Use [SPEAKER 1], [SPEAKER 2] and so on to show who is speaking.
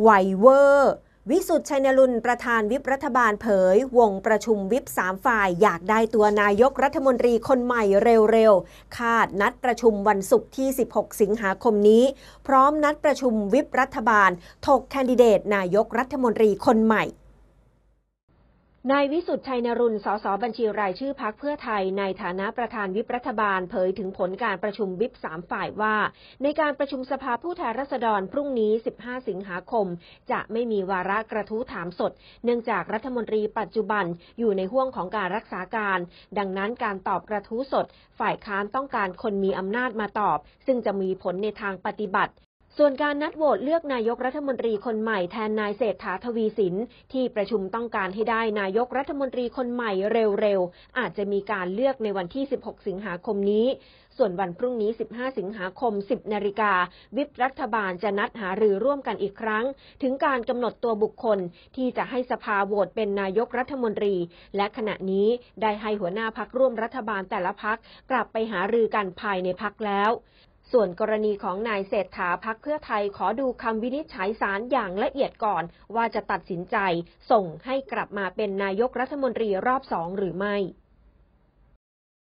[SPEAKER 1] ไวเวอร์ วิสุทธ์ชัยนรุนประธานวิปรัฐบาลเผย วงประชุมวิปสามฝ่าย อยากได้ตัวนายกรัฐมนตรีคนใหม่เร็วๆ คาดนัดประชุมวันศุกร์ที่ 16 สิงหาคมนี้พร้อมนัดประชุมวิปรัฐบาล ถกแคนดิเดตนายกรัฐมนตรีคนใหม่นายวิสุทธิ์ชัยนรุนสสบัญชีรายชื่อพักเพื่อไทย ในฐานะประธานวิปรัฐบาลเผยถึงผลการประชุมวิปสามฝ่ายว่า ในการประชุมสภาผู้แทนราษฎรพรุ่งนี้ 15 สิงหาคม จะไม่มีวาระกระทู้ถามสด เนื่องจากรัฐมนตรีปัจจุบันอยู่ในห่วงของการรักษาการ ดังนั้นการตอบกระทู้สด ฝ่ายค้านต้องการคนมีอำนาจมาตอบ ซึ่งจะมีผลในทางปฏิบัติส่วนการนัดโหวตเลือกนายกรัฐมนตรีคนใหม่แทนนายเศรษฐาทวีสินที่ประชุมต้องการให้ได้นายกรัฐมนตรีคนใหม่เร็วๆอาจจะมีการเลือกในวันที่ 16 สิงหาคมนี้ ส่วนวันพรุ่งนี้ 15 สิงหาคม 10นาฬิกาวิปรัฐบาลจะนัดหารือร่วมกันอีกครั้ง ถึงการกำหนดตัวบุคคลที่จะให้สภาโหวตเป็นนายกรัฐมนตรี และขณะนี้ได้ให้หัวหน้าพักร่วมรัฐบาลแต่ละพักกลับไปหารือกันภายในพักแล้วส่วนกรณีของนายเศรษฐาพักเพื่อไทยขอดูคำวินิจฉัยสารอย่างละเอียดก่อนว่าจะตัดสินใจ ส่งให้กลับมาเป็นนายกรัฐมนตรีรอบสองหรือไม่